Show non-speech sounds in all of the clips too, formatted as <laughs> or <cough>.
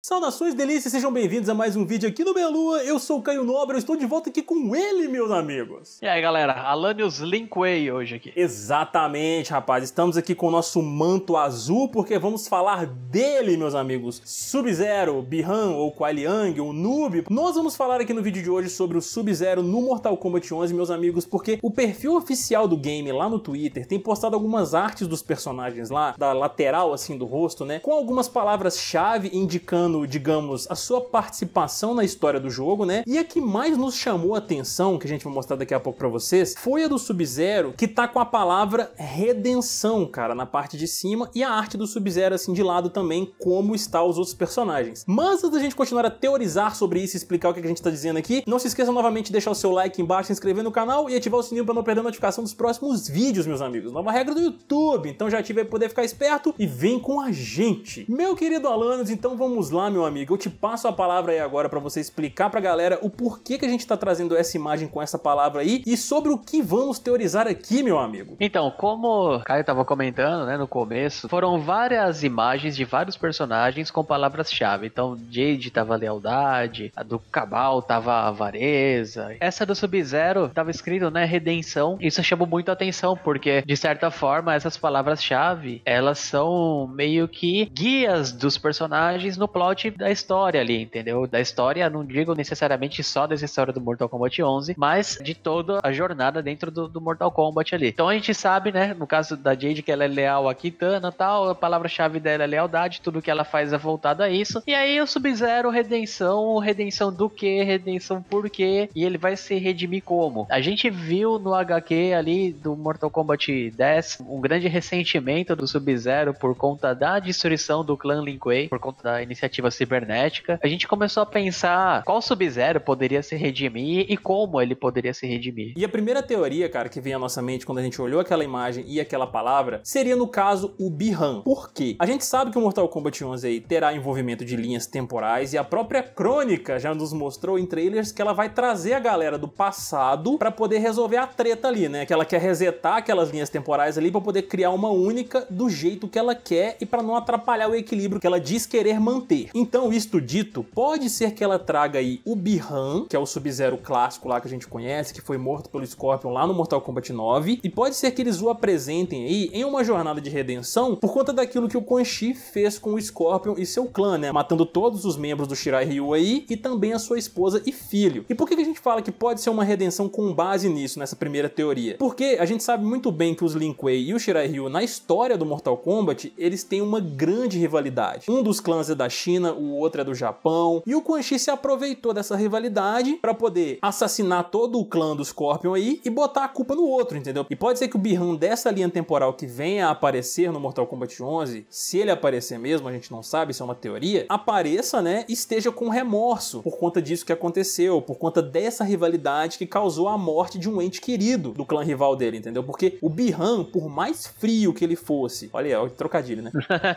Saudações delícias, sejam bem-vindos a mais um vídeo aqui no Melua. Lua. Eu sou o Caio Nobre, eu estou de volta aqui com ele, meus amigos. E aí, galera, Alanios Linkway hoje aqui. Exatamente, rapaz. Estamos aqui com o nosso manto azul porque vamos falar dele, meus amigos. Sub-Zero, Bihan ou Kualiang, ou Noob. Nós vamos falar aqui no vídeo de hoje sobre o Sub-Zero no Mortal Kombat 11, meus amigos, porque o perfil oficial do game lá no Twitter tem postado algumas artes dos personagens lá, da lateral assim do rosto, né, com algumas palavras-chave indicando digamos, a sua participação na história do jogo, né? E a que mais nos chamou a atenção, que a gente vai mostrar daqui a pouco para vocês, foi a do Sub-Zero, que tá com a palavra redenção, cara, na parte de cima, e a arte do Sub-Zero assim de lado também, como está os outros personagens. Mas antes da gente continuar a teorizar sobre isso e explicar o que a gente tá dizendo aqui, não se esqueça novamente de deixar o seu like embaixo, se inscrever no canal e ativar o sininho para não perder a notificação dos próximos vídeos, meus amigos. Nova regra do YouTube, então já ative para poder ficar esperto e vem com a gente. Meu querido Alanos, então vamos lá lá, meu amigo. Eu te passo a palavra aí agora para você explicar pra galera o porquê que a gente tá trazendo essa imagem com essa palavra aí e sobre o que vamos teorizar aqui, meu amigo. Então, como o Caio tava comentando, né, no começo, foram várias imagens de vários personagens com palavras-chave. Então, Jade tava lealdade, a do Cabal tava avareza. Essa do Sub-Zero tava escrito, né, redenção. Isso chamou muito a atenção, porque de certa forma essas palavras-chave, elas são meio que guias dos personagens no plot plot da história ali, entendeu? Da história, não digo necessariamente só dessa história do Mortal Kombat 11, mas de toda a jornada dentro do, do Mortal Kombat ali. Então a gente sabe, né, no caso da Jade, que ela é leal a Kitana tal, a palavra-chave dela é lealdade, tudo que ela faz é voltado a isso. E aí o Sub-Zero, redenção, redenção do que, redenção por quê, e ele vai se redimir como? A gente viu no HQ ali do Mortal Kombat 10 um grande ressentimento do Sub-Zero por conta da destruição do clã Lin Kuei, por conta da iniciativa perspectiva cibernética, a gente começou a pensar qual Sub-Zero poderia se redimir e como ele poderia se redimir. E a primeira teoria, cara, que vem à nossa mente quando a gente olhou aquela imagem e aquela palavra, seria no caso o Bihan. Por quê? A gente sabe que o Mortal Kombat 11 aí terá envolvimento de linhas temporais e a própria crônica já nos mostrou em trailers que ela vai trazer a galera do passado para poder resolver a treta ali, né? Que ela quer resetar aquelas linhas temporais ali para poder criar uma única do jeito que ela quer e para não atrapalhar o equilíbrio que ela diz querer manter. Então, isto dito, pode ser que ela traga aí o Bi-Han, que é o Sub-Zero clássico lá que a gente conhece, que foi morto pelo Scorpion lá no Mortal Kombat 9, e pode ser que eles o apresentem aí em uma jornada de redenção por conta daquilo que o Quan Chi fez com o Scorpion e seu clã, né? Matando todos os membros do Shirai Ryu aí e também a sua esposa e filho. E por que a gente fala que pode ser uma redenção com base nisso, nessa primeira teoria? Porque a gente sabe muito bem que os Lin Kuei e o Shirai Ryu na história do Mortal Kombat, eles têm uma grande rivalidade. Um dos clãs é da China China, o outro é do Japão. E o Quan Chi se aproveitou dessa rivalidade para poder assassinar todo o clã do Scorpion aí e botar a culpa no outro, entendeu? E pode ser que o Bihan dessa linha temporal que venha a aparecer no Mortal Kombat 11, se ele aparecer mesmo, a gente não sabe, isso é uma teoria, apareça, né, e esteja com remorso por conta disso que aconteceu, por conta dessa rivalidade que causou a morte de um ente querido do clã rival dele, entendeu? Porque o Bihan por mais frio que ele fosse, olha aí, olha o trocadilho, né?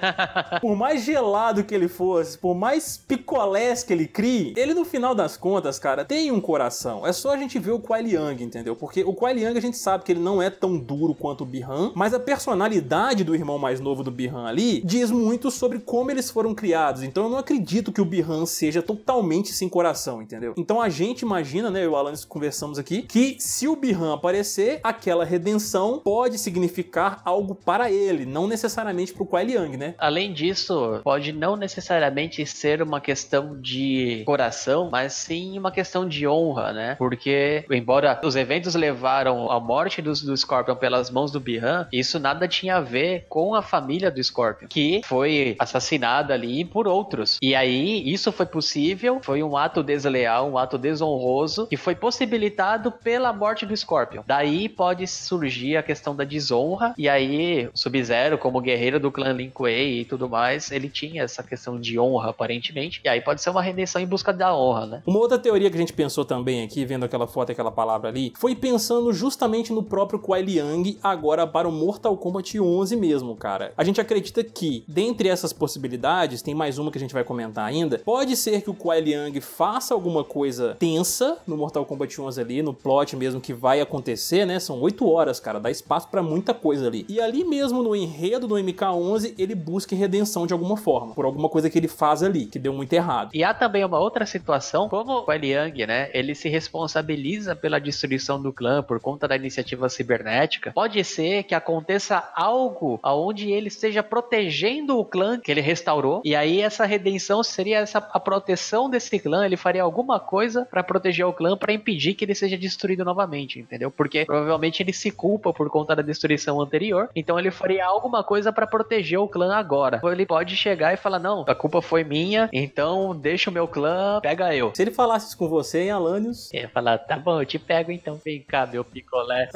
<laughs> por mais gelado que ele fosse, coisas, por mais picolés que ele crie, ele no final das contas, cara, tem um coração. É só a gente ver o Kuai Liang, entendeu? Porque o Kuai Liang a gente sabe que ele não é tão duro quanto o Bihan, mas a personalidade do irmão mais novo do Bihan ali diz muito sobre como eles foram criados. Então eu não acredito que o Bihan seja totalmente sem coração, entendeu? Então a gente imagina, né, eu e o Alan conversamos aqui, que se o Bihan aparecer, aquela redenção pode significar algo para ele, não necessariamente pro Kuai Liang, né? Além disso, pode não necessariamente necessariamente ser uma questão de coração, mas sim uma questão de honra, né? Porque, embora os eventos levaram à morte do, do Scorpion pelas mãos do Bihan, isso nada tinha a ver com a família do Scorpion, que foi assassinada ali por outros. E aí, isso foi possível, foi um ato desleal, um ato desonroso, que foi possibilitado pela morte do Scorpion. Daí pode surgir a questão da desonra, e aí, Sub-Zero, como guerreiro do clã Lin Kuei e tudo mais, ele tinha essa questão de honra, aparentemente. E aí pode ser uma redenção em busca da honra, né? Uma outra teoria que a gente pensou também aqui, vendo aquela foto e aquela palavra ali, foi pensando justamente no próprio Kuai Liang agora para o Mortal Kombat 11 mesmo, cara. A gente acredita que, dentre essas possibilidades, tem mais uma que a gente vai comentar ainda, pode ser que o Kuai Liang faça alguma coisa tensa no Mortal Kombat 11 ali, no plot mesmo que vai acontecer, né? São oito horas, cara, dá espaço para muita coisa ali. E ali mesmo no enredo do MK11, ele busque redenção de alguma forma, por alguma coisa que ele faz ali, que deu muito errado. E há também uma outra situação, como o Eliang, né, ele se responsabiliza pela destruição do clã por conta da iniciativa cibernética, pode ser que aconteça algo aonde ele esteja protegendo o clã que ele restaurou, e aí essa redenção seria essa, a proteção desse clã, ele faria alguma coisa para proteger o clã, para impedir que ele seja destruído novamente, entendeu? Porque provavelmente ele se culpa por conta da destruição anterior, então ele faria alguma coisa para proteger o clã agora. Ou ele pode chegar e falar, não, a culpa foi minha, então deixa o meu clã, pega eu. Se ele falasse isso com você, hein, Alanios? Ele ia falar, tá bom, eu te pego então, vem cá, meu picolé.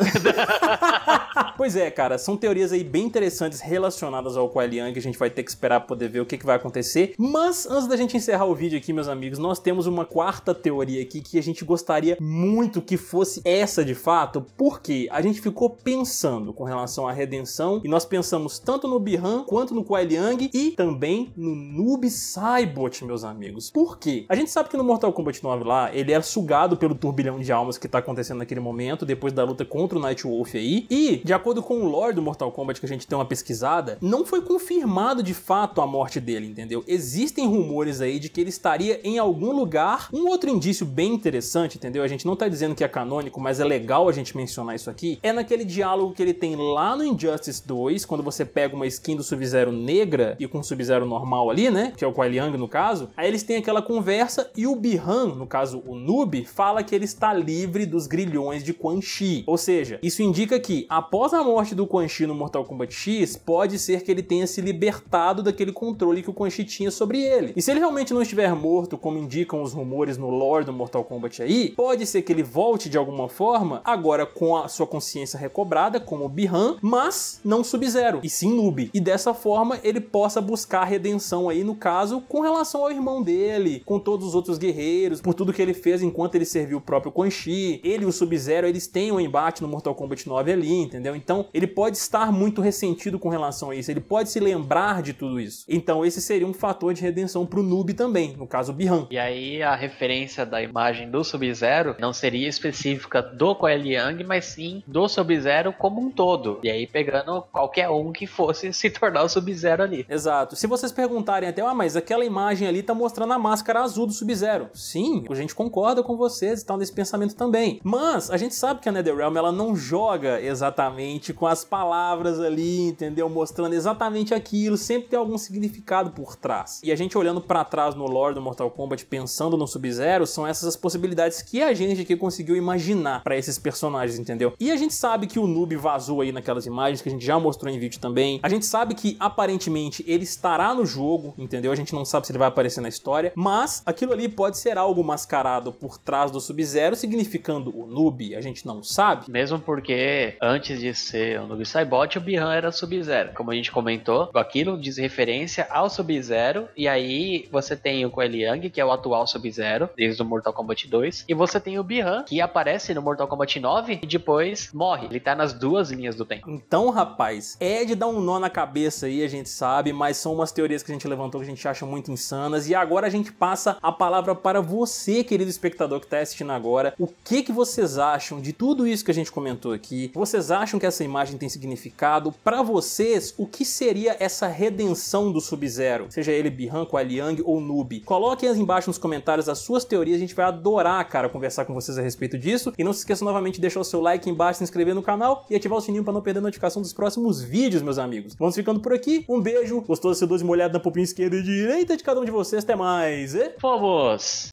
<laughs> pois é, cara, são teorias aí bem interessantes relacionadas ao Kuai Liang, a gente vai ter que esperar pra poder ver o que, que vai acontecer. Mas, antes da gente encerrar o vídeo aqui, meus amigos, nós temos uma quarta teoria aqui que a gente gostaria muito que fosse essa de fato, porque a gente ficou pensando com relação à redenção e nós pensamos tanto no Bihan quanto no Kuai Liang e também no Noob Cybot, meus amigos. Por quê? A gente sabe que no Mortal Kombat 9 lá, ele é sugado pelo turbilhão de almas que tá acontecendo naquele momento, depois da luta contra o Nightwolf aí. E, de acordo com o lore do Mortal Kombat que a gente tem uma pesquisada, não foi confirmado de fato a morte dele, entendeu? Existem rumores aí de que ele estaria em algum lugar. Um outro indício bem interessante, entendeu? A gente não tá dizendo que é canônico, mas é legal a gente mencionar isso aqui. É naquele diálogo que ele tem lá no Injustice 2, quando você pega uma skin do Sub-Zero negra e com o Sub-Zero normal ali, né? Que é que é o Kuai Liang no caso, aí eles têm aquela conversa e o Bihan, no caso o Noob, fala que ele está livre dos grilhões de Quan Chi. Ou seja, isso indica que após a morte do Quan Chi no Mortal Kombat X, pode ser que ele tenha se libertado daquele controle que o Quan Chi tinha sobre ele. E se ele realmente não estiver morto, como indicam os rumores no lore do Mortal Kombat aí, pode ser que ele volte de alguma forma, agora com a sua consciência recobrada, como Bihan, mas não Sub-Zero, e sim Noob. E dessa forma ele possa buscar a redenção aí no caso caso, com relação ao irmão dele, com todos os outros guerreiros, por tudo que ele fez enquanto ele serviu o próprio Quan Chi. Ele e o Sub-Zero, eles têm um embate no Mortal Kombat 9 ali, entendeu? Então, ele pode estar muito ressentido com relação a isso, ele pode se lembrar de tudo isso. Então, esse seria um fator de redenção pro noob também, no caso, o Bihan. E aí, a referência da imagem do Sub-Zero não seria específica do Coel Yang, mas sim do Sub-Zero como um todo. E aí, pegando qualquer um que fosse <laughs> se tornar o Sub-Zero ali. Exato. Se vocês perguntarem até, ah, mas mas aquela imagem ali tá mostrando a máscara azul do Sub-Zero. Sim, a gente concorda com vocês e tal nesse pensamento também. Mas a gente sabe que a NetherRealm ela não joga exatamente com as palavras ali, entendeu? Mostrando exatamente aquilo, sempre tem algum significado por trás. E a gente olhando para trás no lore do Mortal Kombat, pensando no Sub-Zero, são essas as possibilidades que a gente aqui conseguiu imaginar para esses personagens, entendeu? E a gente sabe que o Noob vazou aí naquelas imagens que a gente já mostrou em vídeo também. A gente sabe que aparentemente ele estará no jogo, entendeu? a gente não sabe se ele vai aparecer na história, mas aquilo ali pode ser algo mascarado por trás do Sub-Zero, significando o noob, a gente não sabe. Mesmo porque antes de ser o noob Saibot, o Bihan era Sub-Zero. Como a gente comentou, aquilo diz referência ao Sub-Zero, e aí você tem o Kuei Yang, que é o atual Sub-Zero, desde o Mortal Kombat 2, e você tem o Bihan, que aparece no Mortal Kombat 9 e depois morre. Ele tá nas duas linhas do tempo. Então, rapaz, é de dar um nó na cabeça aí, a gente sabe, mas são umas teorias que a gente levantou que a gente gente acha muito insanas. E agora a gente passa a palavra para você, querido espectador que está assistindo agora. O que, que vocês acham de tudo isso que a gente comentou aqui? Vocês acham que essa imagem tem significado? Para vocês, o que seria essa redenção do Sub-Zero? Seja ele Bianco, Aliang ou Noob. Coloquem aí embaixo nos comentários as suas teorias, a gente vai adorar, cara, conversar com vocês a respeito disso. E não se esqueça novamente de deixar o seu like embaixo, se inscrever no canal e ativar o sininho para não perder a notificação dos próximos vídeos, meus amigos. Vamos ficando por aqui. Um beijo, gostou sedoso e molhado na popinha esquerda e direita de cada um de vocês. Até mais. E... Fomos!